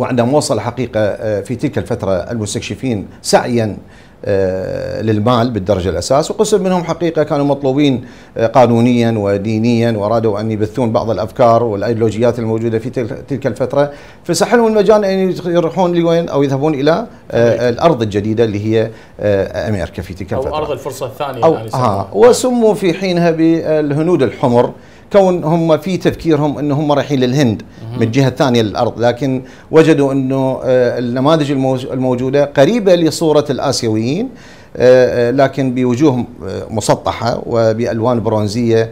وعندما وصل حقيقة آه، في تلك الفترة المستكشفين سعيا آه، للمال بالدرجة الأساس وقسم منهم حقيقة كانوا مطلوبين آه، قانونيا ودينيا وأرادوا أن يبثون بعض الأفكار والأيديولوجيات الموجودة في تلك الفترة فسحلهم المجال أن يروحون لوين أو يذهبون إلى الأرض الجديدة اللي هي أمريكا في تلك الفترة أو أرض الفرصة الثانية أو يعني آه وسموا في حينها بالهنود الحمر كون هم في تفكيرهم ان هم رايحين للهند من الجهه الثانيه للارض لكن وجدوا انه آه، النماذج الموجوده قريبه لصوره الاسيويين آه، آه، لكن بوجوه آه، مسطحة وبألوان برونزية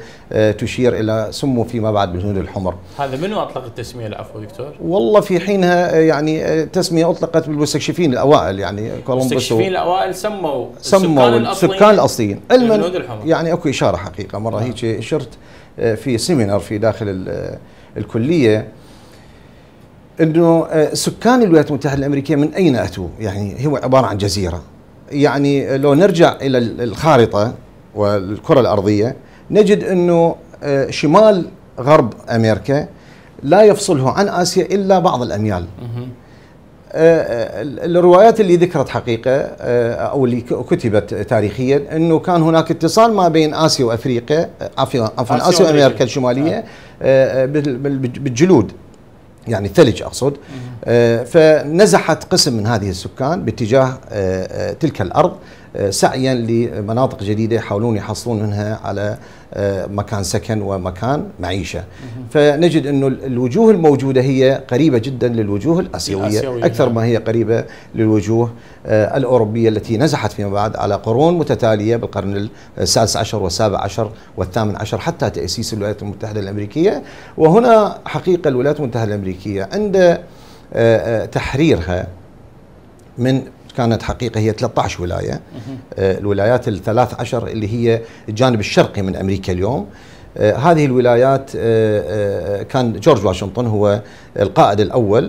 تشير إلى سموا فيما بعد بالهنود الحمر هذا منو أطلق التسمية العفو دكتور؟ والله في حينها يعني تسمية أطلقت بالمستكشفين الأوائل يعني كولومبوس المستكشفين الأوائل سموا سموا السكان الأصليين علما يعني أكو إشارة حقيقة مرة نعم. هيك شرت في سيمينار في داخل الكلية انه سكان الولايات المتحده الامريكيه من اين اتوا؟ يعني هو عباره عن جزيره يعني لو نرجع الى الخارطه والكره الارضيه نجد انه آه، شمال غرب امريكا لا يفصله عن اسيا الا بعض الاميال. آه، آه، الروايات اللي ذكرت حقيقه او اللي كتبت تاريخيا انه كان هناك اتصال ما بين اسيا وافريقيا عفوا اسيا وامريكا الشماليه بالجلود يعني ثلج اقصد آه، فنزحت قسم من هذه السكان باتجاه آه، آه، تلك الارض آه، سعيا لمناطق جديده يحاولون يحصلون منها على آه، مكان سكن ومكان معيشه فنجد انه الوجوه الموجوده هي قريبه جدا للوجوه الاسيويه اكثر نعم. ما هي قريبه للوجوه آه، الاوروبيه التي نزحت فيما بعد على قرون متتاليه بالقرن السادس عشر والسابع عشر والثامن عشر حتى تاسيس الولايات المتحده الامريكيه وهنا حقيقه الولايات المتحده الامريكيه عند تحريرها من كانت حقيقه هي 13 ولايه آه، الولايات الثلاث عشر اللي هي الجانب الشرقي من امريكا اليوم آه، هذه الولايات آه، آه، كان جورج واشنطن هو القائد الأول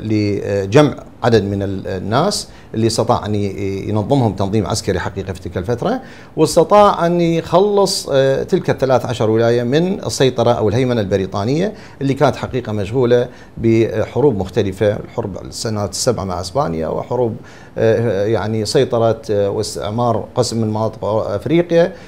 لجمع عدد من الناس اللي استطاع أن ينظمهم تنظيم عسكري حقيقي في تلك الفترة واستطاع أن يخلص تلك الثلاث عشر ولاية من السيطرة أو الهيمنة البريطانية اللي كانت حقيقة مشغولة بحروب مختلفة الحرب السنوات السبعة مع أسبانيا وحروب يعني سيطرة واستعمار قسم من مناطق أفريقيا